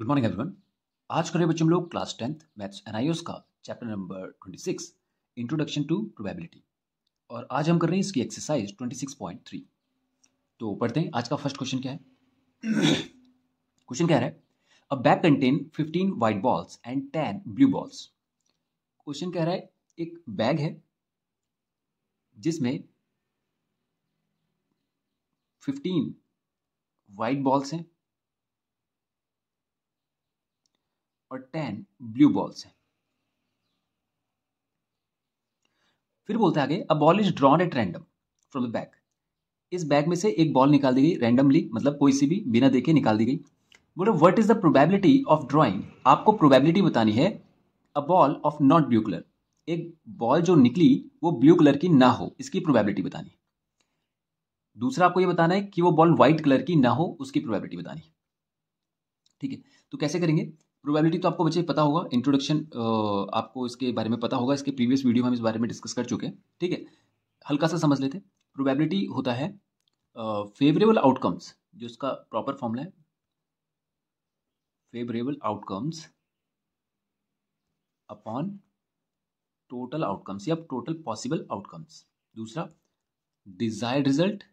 good morning everyone आज करें बच्चों लोग क्लास टेंथ मैथ्स एनआईओस का chapter number 26 introduction to probability और आज हम कर रहे हैं इसकी एक्सरसाइज 26.3 तो पढ़ते हैं आज का फर्स्ट क्वेश्चन क्या है क्वेश्चन क्या है a bag contain 15 white balls and 10 blue balls question कह रहा है एक बैग है जिसमें फिफ्टीन वाइट बॉल्स हैं और टेन ब्लू बॉल्स हैं फिर बोलते हैं आगे a ball is drawn at random from the bag इस बैग में से एक बॉल निकाल दी गई रैंडमली मतलब कोई सी भी बिना देखे निकाल दी गई बोलो what is the probability of drawing आपको प्रोबेबिलिटी बतानी है a ball of not blue colour एक बॉल जो निकली वो ब्लू कलर की ना हो इसकी प्रोबेबिलिटी बतानी दूसरा आपको ये बताना है कि वो बॉल व्हाइट कलर की ना हो उसकी प्रोबेबिलिटी बतानी ठीक है तो कैसे करेंगे प्रोबेबिलिटी तो आपको बच्चे पता होगा इंट्रोडक्शन आपको इसके बारे में पता होगा इसके प्रीवियस वीडियो में हम इस बारे में डिस्कस कर चुके हैं ठीक है हल्का सा समझ लेते हैं प्रोबेबिलिटी होता है फेवरेबल आउटकम्स जो इसका प्रॉपर फॉर्मूला है favourable outcomes upon total outcomes या टोटल पॉसिबल आउटकम्स दूसरा desired result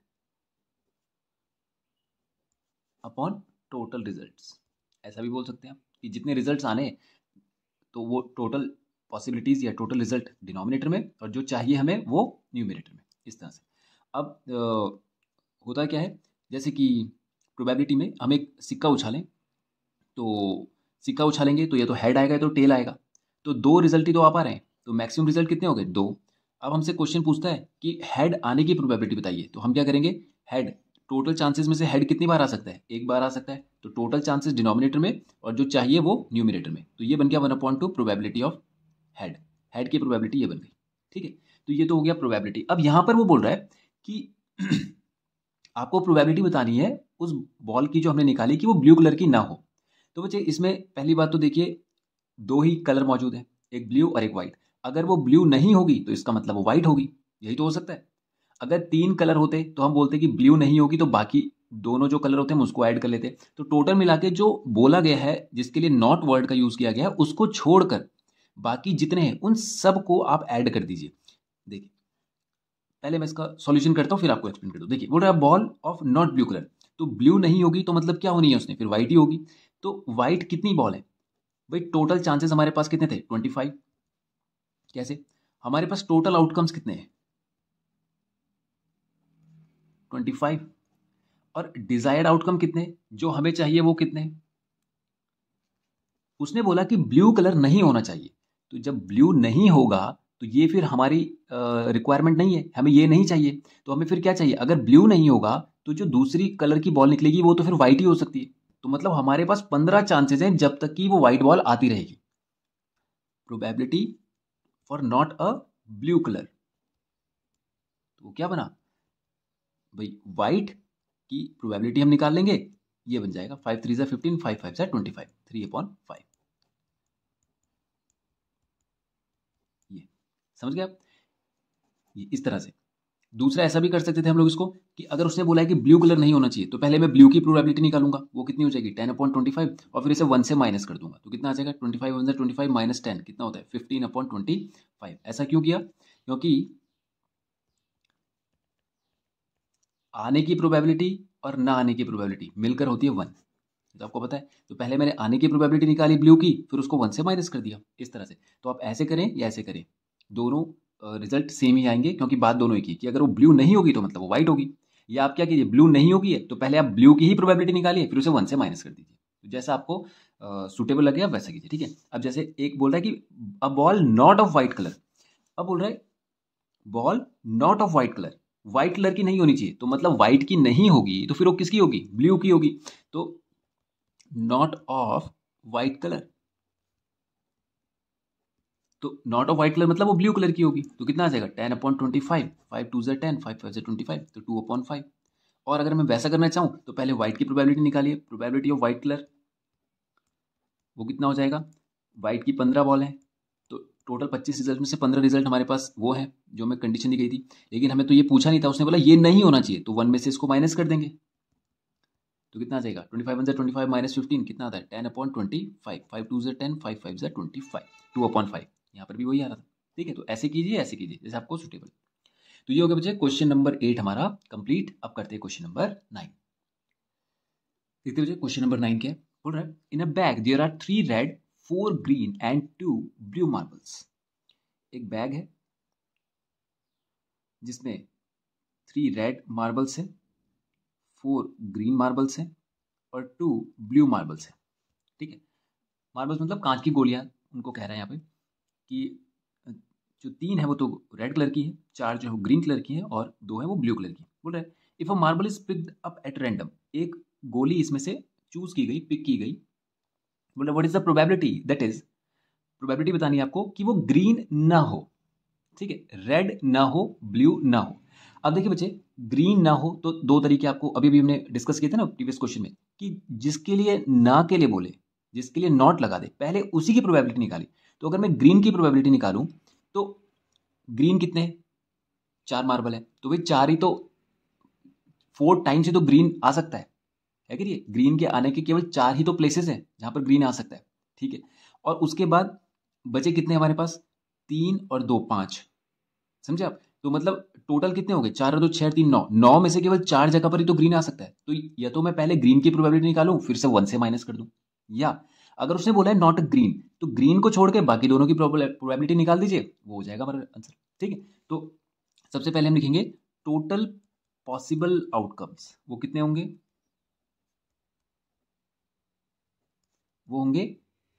upon total results ऐसा भी बोल सकते हैं आप जितने रिजल्ट आने तो वो टोटल पॉसिबिलिटीज या टोटल रिजल्ट डिनोमिनेटर में और जो चाहिए हमें वो न्यूमिनेटर में इस तरह से अब आ, होता क्या है जैसे कि प्रोबेबिलिटी में हम एक सिक्का उछालें तो सिक्का उछालेंगे तो या तो हेड आएगा या तो टेल आएगा तो दो रिजल्ट ही तो आप आ रहे हैं तो मैक्सिमम रिजल्ट कितने हो गए दो अब हमसे क्वेश्चन पूछता है कि हेड आने की प्रोबेबिलिटी बताइए तो हम क्या करेंगे हेड टोटल चांसेस में से हेड कितनी बार आ सकता है एक बार आ सकता है तो टोटल चांसेस डिनोमिनेटर में और जो चाहिए वो न्यूमिनेटर में तो ये बन गया one upon two probability of head head की प्रोबेबिलिटी ये बन गई ठीक है तो ये तो हो गया प्रोबेबिलिटी अब यहाँ पर वो बोल रहा है कि आपको प्रोबेबिलिटी बतानी है उस बॉल की जो हमने निकाली कि वो ब्लू कलर की ना हो तो बच्चे इसमें पहली बात तो देखिए दो ही कलर मौजूद है एक ब्लू और एक व्हाइट अगर वो ब्लू नहीं होगी तो इसका मतलब वो व्हाइट होगी यही तो हो सकता है अगर तीन कलर होते तो हम बोलते कि ब्लू नहीं होगी तो बाकी दोनों जो कलर होते हैं हम उसको ऐड कर लेते तो टोटल मिला के जो बोला गया है जिसके लिए नॉट वर्ड का यूज़ किया गया है उसको छोड़कर बाकी जितने हैं उन सब को आप ऐड कर दीजिए देखिए पहले मैं इसका सॉल्यूशन करता हूँ फिर आपको एक्सप्लेन कर दूँ देखिए वो रहा ball of not blue colour तो ब्लू नहीं होगी तो मतलब क्या होनी है उसने फिर वाइट ही होगी तो वाइट कितनी बॉल है भाई टोटल चांसेस हमारे पास कितने थे ट्वेंटी फाइव कैसे हमारे पास टोटल आउटकम्स कितने हैं ट्वेंटी फाइव और डिजायर्ड आउटकम कितने जो हमें चाहिए वो कितने उसने बोला कि ब्लू कलर नहीं होना चाहिए तो जब ब्लू नहीं होगा तो ये फिर हमारी रिक्वायरमेंट नहीं है हमें ये नहीं चाहिए तो हमें फिर क्या चाहिए अगर ब्लू नहीं होगा तो जो दूसरी कलर की बॉल निकलेगी वो तो फिर वाइट ही हो सकती है तो मतलब हमारे पास पंद्रह चांसेस हैं जब तक कि वो व्हाइट बॉल आती रहेगी probability for not a blue colour तो क्या बना भाई वाइट की प्रोबेबिलिटी हम निकाल लेंगे ये बन जाएगा फाइव थ्री जै फिफ्टीन फाइव फाइव जै twenty five three upon five ये समझ गया ये इस तरह से दूसरा ऐसा भी कर सकते थे हम लोग इसको कि अगर उसने बोला है कि ब्लू कलर नहीं होना चाहिए तो पहले मैं ब्लू की प्रोबेबिलिटी निकालूंगा वो कितनी हो जाएगी टेन अपॉइंट ट्वेंटी फाइव और फिर इसे वन से माइनस कर दूंगा तो कितना आ जाएगा twenty five one twenty five minus ten कितना होता है फिफ्टीन अपॉइंट ट्वेंटी फाइव ऐसा क्यों किया क्योंकि आने की प्रोबेबिलिटी और ना आने की प्रोबेबिलिटी मिलकर होती है वन तो आपको पता है तो पहले मैंने आने की प्रोबेबिलिटी निकाली ब्लू की फिर उसको वन से माइनस कर दिया इस तरह से तो आप ऐसे करें या ऐसे करें दोनों रिजल्ट सेम ही आएंगे क्योंकि बात दोनों एक ही कि अगर वो ब्लू नहीं होगी तो मतलब वो व्हाइट होगी या आप क्या कीजिए ब्लू नहीं होगी तो पहले आप ब्लू की ही प्रोबेबिलिटी निकालिए फिर उसे वन से माइनस कर दीजिए तो जैसा आपको सुटेबल लगे आप वैसा कीजिए ठीक है अब जैसे एक बोल रहा है कि a ball not of white colour अब बोल रहा है ball not of white colour white colour की नहीं होनी चाहिए तो मतलब व्हाइट की नहीं होगी तो फिर वो किसकी होगी ब्लू की होगी तो नॉट ऑफ व्हाइट कलर तो नॉट ऑफ व्हाइट कलर मतलब वो ब्लू कलर की होगी तो कितना आ जाएगा ten upon twenty five five two जै टेन फाइव फाइव जै ट्वेंटी फाइव तो टू अपॉइंट फाइव और अगर मैं वैसा करना चाहूँ तो पहले व्हाइट की प्रोबेबिलिटी निकालिए प्रोबेबिलिटी ऑफ व्हाइट कलर वो कितना हो जाएगा व्हाइट की पंद्रह बॉल है टोटल पच्चीस रिजल्ट में से पंद्रह रिजल्ट हमारे पास वो है जो हमें कंडीशन दी गई थी लेकिन हमें तो ये पूछा नहीं था उसने बोला ये नहीं होना चाहिए तो वन में से इसको माइनस कर देंगे तो कितना आ जाएगा twenty five twenty five minus fifteen कितना आता है ten upon twenty five five two जर टेन फाइव फाइव जर twenty five two upon five यहाँ पर भी वही आ रहा था ठीक है तो ऐसे कीजिए ऐसे कीजिए जैसे आपको सुटेबल तो ये हो गया बच्चे क्वेश्चन नंबर एट हमारा कंप्लीट अब करते हैं क्वेश्चन नंबर नाइन देखते बच्चे क्वेश्चन नंबर नाइन क्या है बोल रहे हैं in a bag there are three red four green and two blue marbles एक बैग है जिसमें थ्री रेड मार्बल्स हैं फोर ग्रीन मार्बल्स हैं और टू ब्लू मार्बल्स हैं ठीक है मार्बल्स मतलब कांच की गोलियां उनको कह रहे हैं यहाँ पे कि जो तीन है वो तो रेड कलर की है चार जो है वो ग्रीन कलर की है और दो है वो ब्लू कलर की बोल रहे हैं if a marble is picked up at random एक गोली इसमें से चूज की गई पिक की गई मतलब what is the probability that is probability बतानी है आपको कि वो ग्रीन ना हो ठीक है रेड ना हो ब्लू ना हो अब देखिए बच्चे ग्रीन ना हो तो दो तरीके आपको अभी अभी हमने डिस्कस किए थे ना प्रीवियस क्वेश्चन में कि जिसके लिए ना के लिए बोले जिसके लिए नॉट लगा दे पहले उसी की प्रोबेबिलिटी निकाली तो अगर मैं ग्रीन की प्रोबेबिलिटी निकालू तो ग्रीन कितने चार मार्बल है तो वे चार ही तो फोर टाइम से तो ग्रीन आ सकता है है कि ग्रीन के आने के केवल चार ही तो प्लेसेस हैं जहाँ पर ग्रीन आ सकता है ठीक है और उसके बाद बचे कितने हमारे पास तीन और दो पाँच समझे आप तो मतलब टोटल कितने हो गए चार और दो छः तीन नौ नौ में से केवल चार जगह पर ही तो ग्रीन आ सकता है तो या तो मैं पहले ग्रीन की प्रोबेबिलिटी निकालूँ फिर से वन से माइनस कर दूँ या अगर उसने बोला है नॉट अ ग्रीन तो ग्रीन को छोड़ के बाकी दोनों की प्रोबेबिलिटी निकाल दीजिए वो हो जाएगा हमारा आंसर ठीक है तो सबसे पहले हम लिखेंगे टोटल पॉसिबल आउटकम्स वो कितने होंगे वो होंगे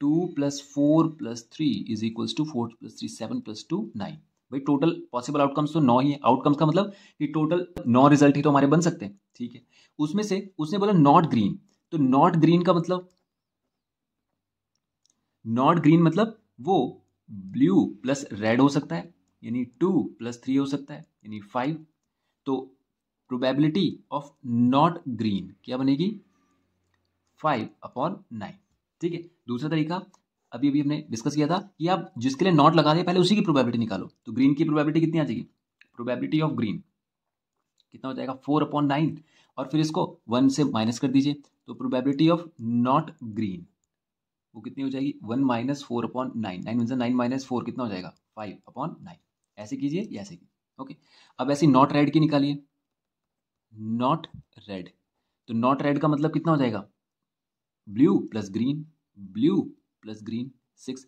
two plus four plus three is equals to four plus three seven plus two nine भाई टोटल पॉसिबल आउटकम्स तो नौ ही है आउटकम्स का मतलब कि टोटल नौ रिजल्ट ही तो हमारे बन सकते हैं ठीक है उसमें से उसने बोला नॉट ग्रीन तो नॉट ग्रीन का मतलब नॉट ग्रीन मतलब वो ब्लू प्लस रेड हो सकता है यानी टू प्लस थ्री हो सकता है यानी फाइव तो प्रोबेबिलिटी ऑफ नॉट ग्रीन क्या बनेगी फाइव अपॉन नाइन ठीक है दूसरा तरीका अभी अभी हमने डिस्कस किया था कि आप जिसके लिए नॉट लगा दें पहले उसी की प्रोबेबिलिटी निकालो तो ग्रीन की प्रोबेबिलिटी कितनी आ जाएगी प्रोबेबिलिटी ऑफ ग्रीन कितना हो जाएगा फोर अपॉन नाइन और फिर इसको वन से माइनस कर दीजिए तो प्रोबेबिलिटी ऑफ नॉट ग्रीन वो कितनी हो जाएगी one minus four upon nine nine one nine minus four कितना हो जाएगा फाइव अपॉन नाइन ऐसे कीजिए या ऐसे कीजिए ओके अब ऐसी नॉट रेड की निकालिए नॉट रेड तो नॉट रेड का मतलब कितना हो जाएगा blue plus green blue plus green six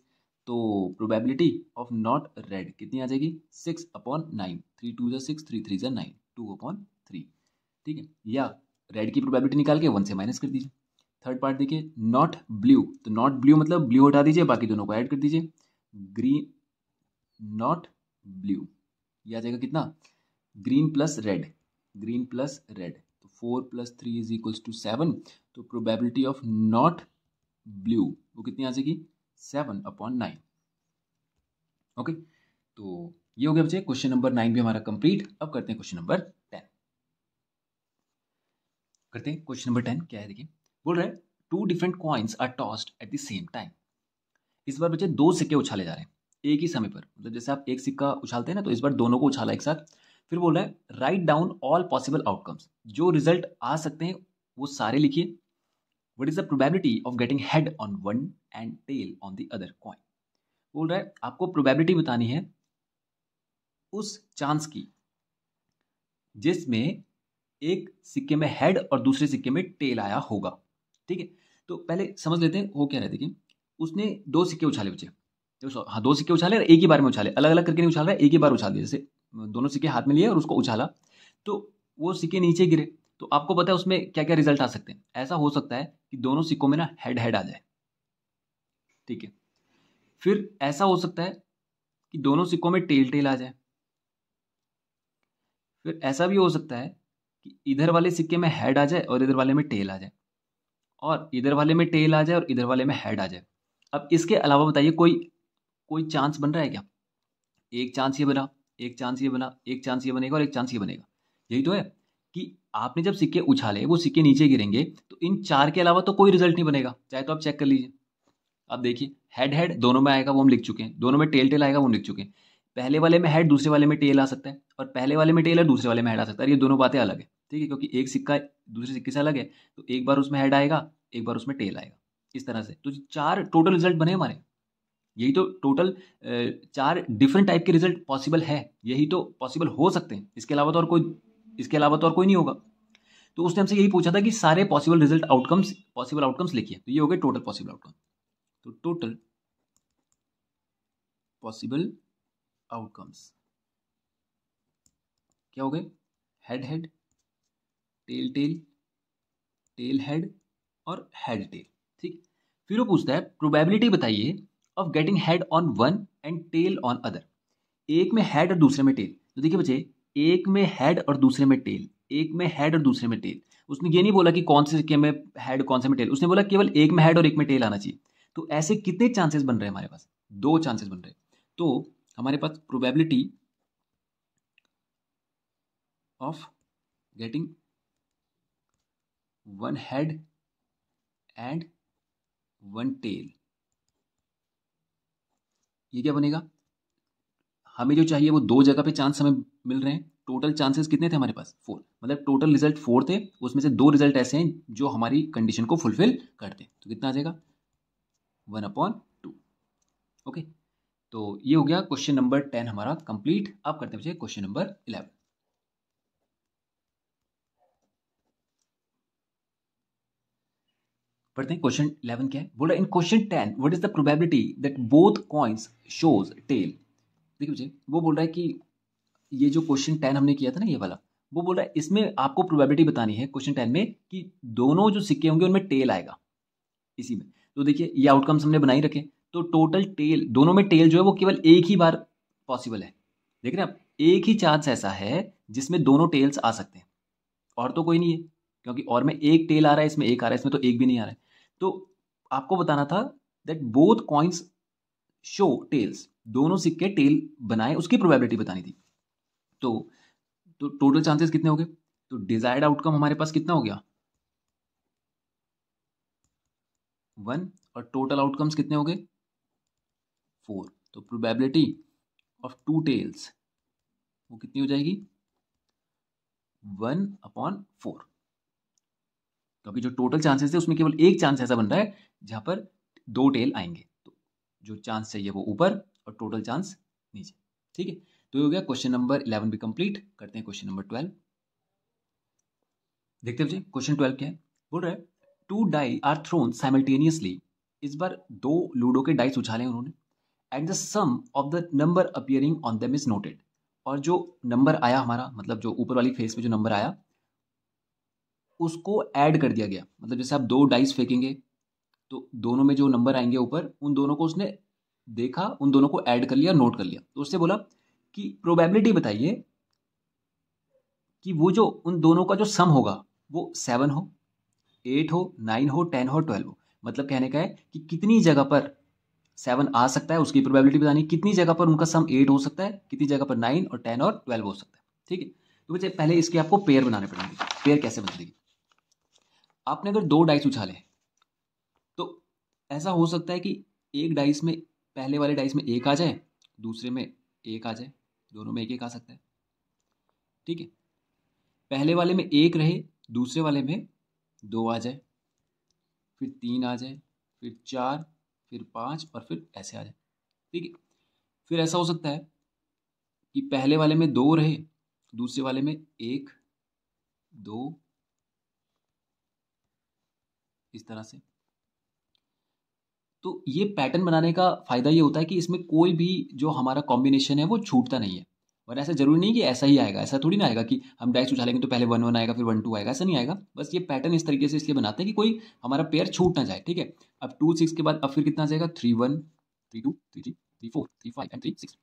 तो प्रोबेबिलिटी ऑफ नॉट रेड कितनी आ जाएगी six upon nine three two जो सिक्स थ्री थ्री जो नाइन टू अपॉन थ्री ठीक है या रेड की प्रोबेबिलिटी निकाल के वन से माइनस कर दीजिए थर्ड पार्ट देखिए नॉट ब्लू तो नॉट ब्लू मतलब ब्लू हटा दीजिए बाकी दोनों को ऐड कर दीजिए ग्रीन नॉट ब्लू ये आ जाएगा कितना green plus red green plus red तो four plus three is equals to seven तो प्रोबेबिलिटी ऑफ नॉट ब्लू वो कितनी आ जाएगी सेवन अपॉन नाइन ओके तो ये हो गया बच्चे क्वेश्चन नंबर नाइन भी हमारा कंप्लीट अब करते हैं क्वेश्चन नंबर टेन करते हैं क्वेश्चन नंबर टेन क्या है देखिए बोल रहे हैं two different coins are tossed at the same time इस बार बच्चे दो सिक्के उछाले जा रहे हैं एक ही समय पर मतलब जैसे आप एक सिक्का उछालते हैं ना तो इस बार दोनों को उछाला एक साथ फिर बोल रहे हैं write down all possible outcomes जो रिजल्ट आ सकते हैं वो सारे लिखिए what is the probability of getting head on one and tail on the other coin बोल रहा है आपको प्रोबेबिलिटी बतानी है उस चांस की जिसमें एक सिक्के में हेड और दूसरे सिक्के में टेल आया होगा ठीक है तो पहले समझ लेते हैं वो क्या रहे देखिए उसने दो सिक्के उछाले बचे हाँ दो सिक्के उछाले एक ही बार में उछाले अलग अलग करके नहीं उछाल रहा है एक ही बार उछाल दिया जैसे दोनों सिक्के हाथ में लिए और उसको उछाला तो वो सिक्के नीचे गिरे तो आपको पता है उसमें क्या क्या रिजल्ट आ सकते हैं ऐसा हो सकता है कि दोनों सिक्कों में ना हेड हेड आ जाए ठीक है फिर ऐसा हो सकता है कि दोनों सिक्कों में टेल टेल आ जाए फिर ऐसा भी हो सकता है कि इधर वाले सिक्के में हेड आ जाए और इधर वाले में टेल आ जाए और इधर वाले में टेल आ जाए और इधर वाले में हेड आ जाए अब इसके अलावा बताइए कोई कोई चांस बन रहा है क्या एक चांस ये बना एक चांस ये बना एक चांस ये बनेगा और एक चांस ये बनेगा यही तो है कि आपने जब सिक्के उछाले वो सिक्के नीचे गिरेंगे तो इन चार के अलावा तो कोई रिजल्ट नहीं बनेगा चाहे तो आप चेक कर लीजिए अब देखिए हेड हेड दोनों में आएगा वो हम लिख चुके हैं दोनों में टेल टेल आएगा वो हम लिख चुके हैं पहले वाले में हेड दूसरे वाले में टेल आ सकता है और पहले वाले में टेल और दूसरे वाले में हेड आ सकता है ये दोनों बातें अलग है ठीक है क्योंकि एक सिक्का दूसरे सिक्के से अलग है तो एक बार उसमें हेड आएगा एक बार उसमें टेल आएगा इस तरह से तो चार टोटल रिजल्ट बने हमारे यही तो टोटल चार डिफरेंट टाइप के रिजल्ट पॉसिबल है यही तो पॉसिबल हो सकते हैं इसके अलावा तो और कोई इसके अलावा तो और कोई नहीं होगा तो उसने हमसे यही पूछा था कि सारे possible result outcomes possible outcomes लिखिए तो ये हो गए टोटल पॉसिबल आउटकम तो टोटल पॉसिबल आउटकम्स क्या हो गए head head tail tail tail head और हेड टेल ठीक फिर वो पूछता है प्रोबेबिलिटी बताइए of getting head on one and tail on other एक में हेड और दूसरे में टेल तो देखिए बच्चे एक में हेड और दूसरे में टेल एक में हेड और दूसरे में टेल उसने ये नहीं बोला कि कौन से सिक्के में हेड कौन से में टेल उसने बोला केवल एक में हेड और एक में टेल आना चाहिए तो ऐसे कितने चांसेस बन रहे हैं हमारे पास दो चांसेस बन रहे हैं तो हमारे पास probability of getting one head and one tail ये क्या बनेगा हमें जो चाहिए वो दो जगह पे चांस हमें मिल रहे हैं टोटल चांसेस कितने थे हमारे पास फोर मतलब टोटल रिजल्ट फोर थे उसमें से दो रिजल्ट ऐसे हैं जो हमारी कंडीशन को फुलफिल करते हैं तो कितना आ जाएगा वन अपॉन टू ओके तो ये हो गया क्वेश्चन नंबर टेन हमारा कंप्लीट अब करते हैं क्वेश्चन नंबर इलेवन पढ़ते हैं क्वेश्चन इलेवन क्या है बोला in question ten what is the probability that both coins shows tail देखिए मुझे वो बोल रहा है कि ये जो क्वेश्चन टेन हमने किया था ना ये वाला वो बोल रहा है इसमें आपको प्रोबेबिलिटी बतानी है क्वेश्चन टेन में कि दोनों जो सिक्के होंगे उनमें टेल आएगा इसी में तो देखिए ये आउटकम्स हमने बनाई रखे तो टोटल टेल दोनों में टेल जो है वो केवल एक ही बार पॉसिबल है देख रहे हैं आप एक ही चांस ऐसा है जिसमें दोनों टेल्स आ सकते हैं और तो कोई नहीं है क्योंकि और में एक टेल आ रहा है इसमें एक आ रहा है इसमें तो एक भी नहीं आ रहा है तो आपको बताना था that both coins show tails दोनों सिक्के टेल बनाए उसकी प्रोबेबिलिटी बतानी थी तो तो टोटल चांसेस कितने हो गए तो डिजायर्ड आउटकम हमारे पास कितना हो गया वन और टोटल आउटकम्स कितने हो गए फोर तो प्रोबेबिलिटी ऑफ टू टेल्स वो कितनी हो जाएगी वन अपॉन फोर क्योंकि जो टोटल चांसेस थे उसमें केवल एक चांस ऐसा बन रहा है जहां पर दो टेल आएंगे जो चांस चाहिए वो ऊपर और टोटल चांस नीचे ठीक है तो ये हो गया क्वेश्चन नंबर इलेवन भी कंप्लीट करते हैं क्वेश्चन नंबर ट्वेल्व देखते हैं क्वेश्चन ट्वेल्व क्या है बोल रहे two dice are thrown simultaneously इस बार दो लूडो के डाइस उछाले उन्होंने at the sum of the number appearing on them is noted और जो नंबर आया हमारा मतलब जो ऊपर वाली फेस में जो नंबर आया उसको ऐड कर दिया गया मतलब जैसे आप दो डाइस फेंकेंगे तो दोनों में जो नंबर आएंगे ऊपर उन दोनों को उसने देखा उन दोनों को ऐड कर लिया नोट कर लिया तो उससे बोला कि प्रोबेबिलिटी बताइए कि वो जो उन दोनों का जो सम होगा वो सेवन हो एट हो नाइन हो टेन हो ट्वेल्व हो मतलब कहने का है कि कितनी जगह पर सेवन आ सकता है उसकी प्रोबेबिलिटी बतानी कितनी जगह पर उनका सम एट हो सकता है कितनी जगह पर नाइन और टेन और ट्वेल्व हो सकता है ठीक है तो बच्चे पहले इसके आपको पेयर बनाने पड़ेंगे पेयर कैसे बदलेगी आपने अगर दो डाइस उछाले ऐसा हो सकता है कि एक डाइस में पहले वाले डाइस में एक आ जाए दूसरे में एक आ जाए दोनों में एक एक आ सकता है ठीक है पहले वाले में एक रहे दूसरे वाले में दो आ जाए फिर तीन आ जाए फिर चार फिर पाँच और फिर ऐसे आ जाए ठीक है फिर ऐसा हो सकता है कि पहले वाले में दो रहे दूसरे वाले में एक दो इस तरह से तो ये पैटर्न बनाने का फ़ायदा ये होता है कि इसमें कोई भी जो हमारा कॉम्बिनेशन है वो छूटता नहीं है वरना ऐसा जरूरी नहीं कि ऐसा ही आएगा ऐसा थोड़ी ना आएगा कि हम डाइस उछालेंगे तो पहले वन वन आएगा फिर वन टू आएगा ऐसा नहीं आएगा बस ये पैटर्न इस तरीके से इसलिए बनाते हैं कि कोई हमारा पेयर छूट ना जाए ठीक है अब टू सिक्स के बाद अब फिर कितना जाएगा three one three two three three three four three five and three six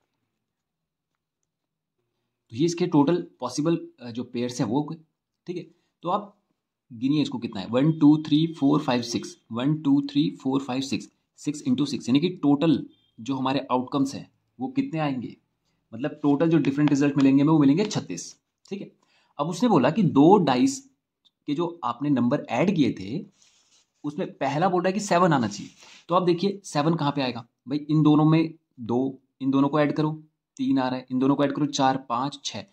तो ये इसके टोटल पॉसिबल जो पेयर्स है वो ठीक है तो आप गिनिए इसको कितना है one two three four five six one two three four five six six into six यानी कि टोटल जो हमारे आउटकम्स हैं वो कितने आएंगे मतलब टोटल जो डिफरेंट रिजल्ट मिलेंगे हमें वो मिलेंगे छत्तीस ठीक है अब उसने बोला कि दो डाइस के जो आपने नंबर ऐड किए थे उसमें पहला बोल रहा है कि सेवन आना चाहिए तो आप देखिए सेवन कहाँ पे आएगा भाई इन दोनों में दो इन दोनों को ऐड करो तीन आ रहा है इन दोनों को ऐड करो चार पाँच छः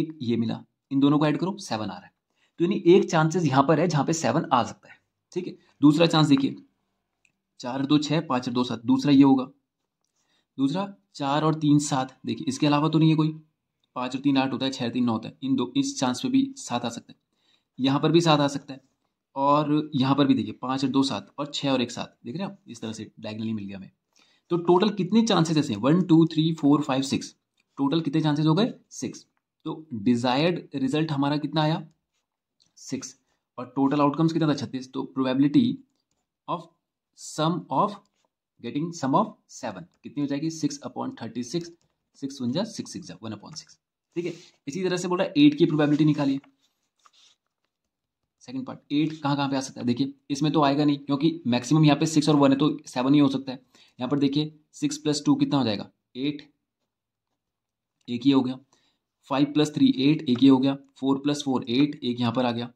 एक ये मिला इन दोनों को ऐड करो सेवन आ रहा है तो यानी एक चांसेस यहाँ पर है जहाँ पे सेवन आ सकता है ठीक है दूसरा चांस देखिए चार दो छः पाँच दो सात दूसरा ये होगा दूसरा चार और तीन सात देखिए इसके अलावा तो नहीं है कोई पाँच और तीन आठ होता है छः तीन नौ होता है इन दो इस चांस पे भी सात आ सकता है यहाँ पर भी सात आ सकता है और यहाँ पर भी देखिए पाँच और दो सात और छः और एक सात देख रहे हैं आप इस तरह से डायगनली मिल गया हमें तो टोटल कितने चांसेस ऐसे हैं one two three four five six total कितने चांसेस हो गए सिक्स तो डिजायर्ड रिजल्ट हमारा कितना आया सिक्स और टोटल आउटकम्स कितना था छत्तीस तो probability of sum of getting sum of seven कितनी हो जाएगी six upon thirty six six one जा six six one upon six ठीक है इसी तरह से बोला एट की प्रोबेबिलिटी निकालिए सेकंड पार्ट एट कहाँ कहाँ पे आ सकता है देखिए इसमें तो आएगा नहीं क्योंकि मैक्सिमम यहाँ पे सिक्स और वन है तो सेवन ही हो सकता है यहाँ पर देखिए सिक्स प्लस टू कितना हो जाएगा एट एक ही हो गया फाइव प्लस थ्री एट एक ही हो गया फोर प्लस फोर एट एक यहाँ पर आ गया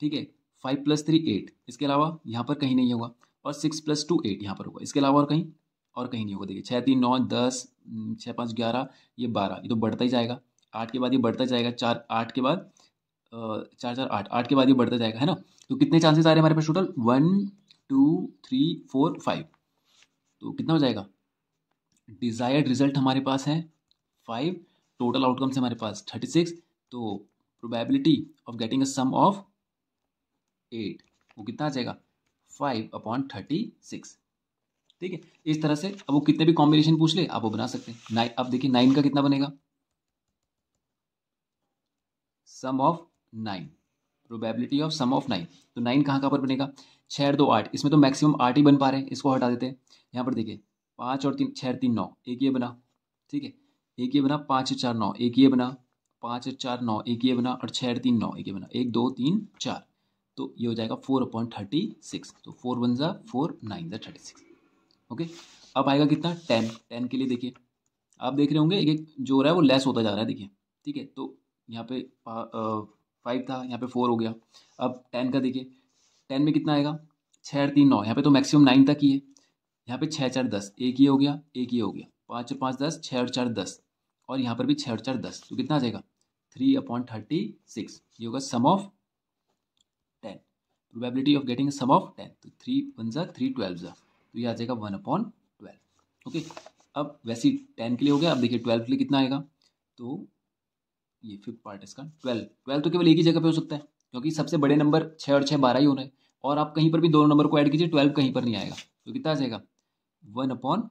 ठीक है फाइव प्लस थ्री एट इसके अलावा यहाँ पर कहीं नहीं होगा और सिक्स प्लस टू एट यहाँ पर होगा इसके अलावा और कहीं और कहीं नहीं होगा देखिए छः तीन नौ दस छः पाँच ग्यारह ये बारह ये तो बढ़ता ही जाएगा आठ के बाद ये बढ़ता जाएगा चार आठ के बाद चार चार आठ आठ के बाद ये बढ़ता जाएगा है ना तो कितने चांसेस आ रहे हैं हमारे पास total one two three four five तो कितना हो जाएगा डिज़ायर्ड रिजल्ट हमारे पास है फाइव टोटल आउटकम्स हमारे पास थर्टी सिक्स तो probability of getting a sum of eight वो कितना आ जाएगा फाइव अपॉन थर्टी सिक्स ठीक है इस तरह से अब वो कितने भी कॉम्बिनेशन पूछ ले आप वो बना सकते हैं नाइन अब देखिए नाइन का कितना बनेगा sum of nine probability of sum of nine तो नाइन कहाँ कहाँ पर बनेगा छः दो आठ इसमें तो मैक्सिमम आठ ही बन पा रहे हैं इसको हटा देते हैं यहाँ पर देखिए पाँच और तीन छः तीन नौ एक ये बना ठीक है एक ये बना पाँच चार नौ एक ये बना पाँच चार नौ एक ये बना और छः तीन नौ एक ये बना एक दो तीन चार तो ये हो जाएगा फोर अपॉइंट थर्टी सिक्स तो फोर वन ज़ा फोर नाइन ज़ा थर्टी सिक्स ओके अब आएगा कितना टेन टेन के लिए देखिए आप देख रहे होंगे एक एक जो हो रहा है वो लेस होता जा रहा है देखिए ठीक है तो यहाँ पे फाइव था यहाँ पे फोर हो गया अब टेन का देखिए टेन में कितना आएगा छः तीन नौ यहाँ पे तो मैक्सिमम नाइन तक ही है यहाँ पे छः चार दस एक ये हो गया एक ये हो गया पाँच और पाँच दस छः और चार दस और यहाँ पर भी छः और चार दस तो कितना आ जाएगा थ्री अपॉइंट थर्टी सिक्स ये होगा sum of ten probability of getting sum of ten तो थ्री वन ज़ा थ्री ट्वेल्व ज़ा तो ये आ जाएगा वन अपॉन ट्वेल्व ओके अब वैसे ही टेन के लिए हो गया अब देखिए ट्वेल्व के लिए कितना आएगा तो ये फिफ्थ पार्ट इसका ट्वेल्व ट्वेल्व तो केवल एक ही जगह पे हो सकता है क्योंकि सबसे बड़े नंबर छः और छः बारह ही होना है और आप कहीं पर भी दोनों नंबर को ऐड कीजिए ट्वेल्व कहीं पर नहीं आएगा तो कितना आ जाएगा वन अपॉन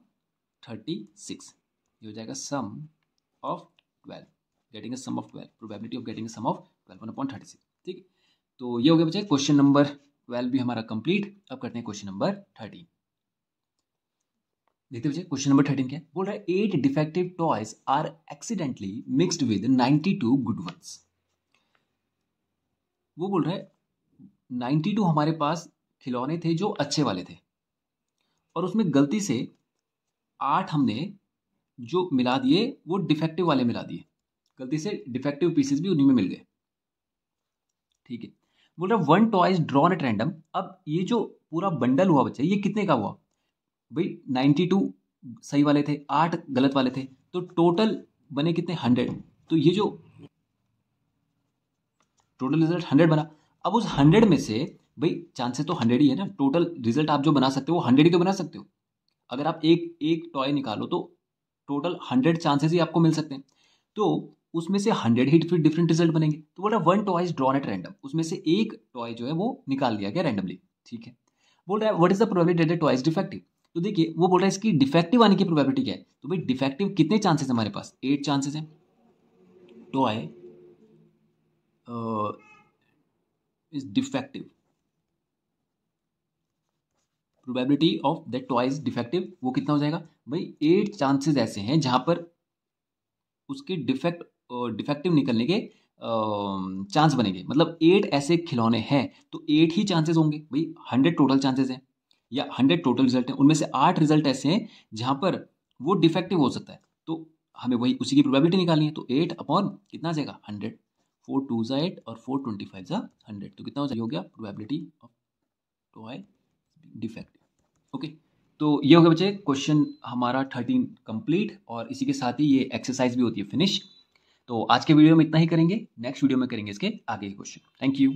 थर्टी सिक्स ये हो जाएगा sum of twelve getting sum of twelve probability of getting sum of twelve one upon thirty six ठीक है तो ये हो गया बच्चे क्वेश्चन नंबर ट्वेल्व भी हमारा कंप्लीट अब करते हैं क्वेश्चन नंबर थर्टीन देखते बच्चे क्वेश्चन नंबर थर्टीन क्या बोल रहा है eight defective toys are accidentally mixed with ninety two good ones वो बोल रहा है नाइन्टी टू हमारे पास खिलौने थे जो अच्छे वाले थे और उसमें गलती से आठ हमने जो मिला दिए वो डिफेक्टिव वाले मिला दिए गलती से डिफेक्टिव पीसेस भी उन्हीं में मिल गए ठीक है बोल रहा one toys drawn at random अब ये जो पूरा बंडल हुआ बच्चा ये कितने का हुआ भाई नाइन्टी टू सही वाले थे आठ गलत वाले थे तो टोटल बने कितने हंड्रेड तो ये जो टोटल रिजल्ट हंड्रेड बना अब उस हंड्रेड में से भाई चांसेस तो हंड्रेड ही है ना टोटल रिजल्ट आप जो बना सकते हो वो हंड्रेड ही तो बना सकते हो अगर आप एक एक टॉय निकालो तो टोटल हंड्रेड चांसेस ही आपको मिल सकते हैं तो उसमें से हंड्रेड हिट फिर डिफरेंट रिजल्ट बनेंगे तो बोला one toy is drawn at random उसमें से एक टॉय जो है वो निकाल दिया गया रैंडमली ठीक है बोल रहा है what is the probability that toy is defective तो देखिए वो बोल रहा है इसकी डिफेक्टिव आने की प्रोबेबिलिटी क्या है तो भाई डिफेक्टिव कितने चांसेस हमारे पास एट चांसेस हैं toy is defective probability of that toy is defective वो कितना हो जाएगा भाई एट चांसेस ऐसे हैं जहां पर उसकी डिफेक्ट डिफेक्टिव निकलने के चांस बनेंगे मतलब एट ऐसे खिलौने हैं तो एट ही चांसेस होंगे भाई हंड्रेड टोटल चांसेस हैं या हंड्रेड टोटल रिजल्ट हैं उनमें से आठ रिजल्ट ऐसे हैं जहाँ पर वो डिफेक्टिव हो सकता है तो हमें वही उसी की प्रोबेबिलिटी निकालनी है तो एट अपॉन कितना आ जाएगा हंड्रेड फोर टू ज़ा एट और फोर ट्वेंटी फाइव ज़ा हंड्रेड तो कितना हो गया probability of toy defective okay तो ये हो गया बच्चे क्वेश्चन हमारा थर्टीन कंप्लीट और इसी के साथ ही ये एक्सरसाइज भी होती है फिनिश तो आज के वीडियो में इतना ही करेंगे नेक्स्ट वीडियो में करेंगे इसके आगे के क्वेश्चन थैंक यू